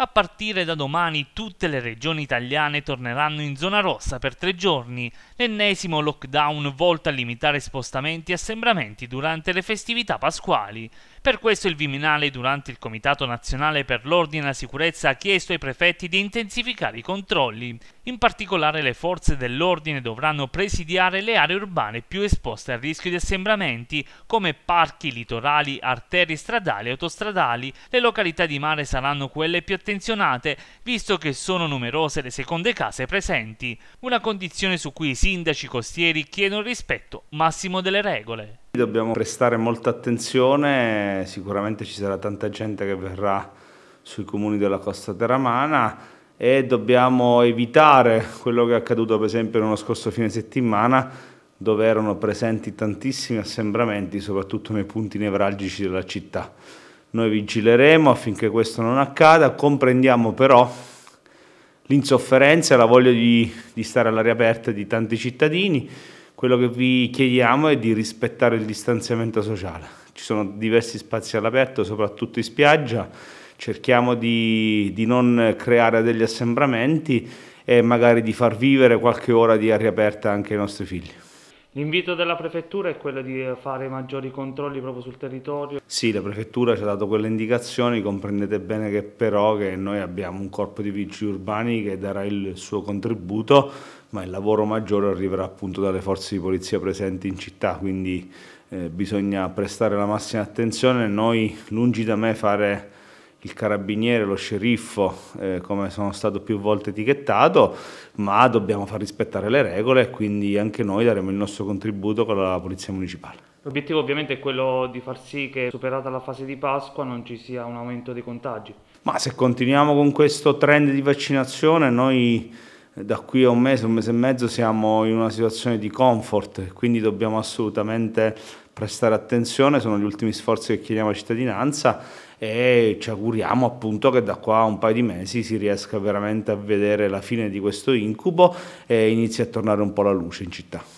A partire da domani tutte le regioni italiane torneranno in zona rossa per tre giorni, l'ennesimo lockdown volto a limitare spostamenti e assembramenti durante le festività pasquali. Per questo il Viminale durante il Comitato Nazionale per l'Ordine e la Sicurezza ha chiesto ai prefetti di intensificare i controlli. In particolare le forze dell'ordine dovranno presidiare le aree urbane più esposte al rischio di assembramenti come parchi, litorali, arterie stradali e autostradali. Le località di mare saranno quelle più attenzionate visto che sono numerose le seconde case presenti, una condizione su cui i sindaci costieri chiedono rispetto massimo delle regole. Dobbiamo prestare molta attenzione, sicuramente ci sarà tanta gente che verrà sui comuni della costa teramana, e dobbiamo evitare quello che è accaduto per esempio nello scorso fine settimana dove erano presenti tantissimi assembramenti soprattutto nei punti nevralgici della città. Noi vigileremo affinché questo non accada, comprendiamo però l'insofferenza e la voglia di, di stare all'aria aperta di tanti cittadini. Quello che vi chiediamo è di rispettare il distanziamento sociale. Ci sono diversi spazi all'aperto, soprattutto in spiaggia, cerchiamo di, di non creare degli assembramenti e magari di far vivere qualche ora di aria aperta anche ai nostri figli. L'invito della prefettura è quello di fare maggiori controlli proprio sul territorio? Sì, la prefettura ci ha dato quelle indicazioni, comprendete bene che però che noi abbiamo un corpo di vigili urbani che darà il suo contributo, ma il lavoro maggiore arriverà appunto dalle forze di polizia presenti in città, quindi eh, bisogna prestare la massima attenzione. Noi, lungi da me fare il carabiniere, lo sceriffo, eh, come sono stato più volte etichettato, ma dobbiamo far rispettare le regole e quindi anche noi daremo il nostro contributo con la Polizia Municipale. L'obiettivo ovviamente è quello di far sì che superata la fase di Pasqua non ci sia un aumento dei contagi. Ma se continuiamo con questo trend di vaccinazione noi eh, da qui a un mese, un mese e mezzo siamo in una situazione di comfort, quindi dobbiamo assolutamente prestare attenzione, sono gli ultimi sforzi che chiediamo a cittadinanza e ci auguriamo appunto che da qua a un paio di mesi si riesca veramente a vedere la fine di questo incubo e inizi a tornare un po' la luce in città.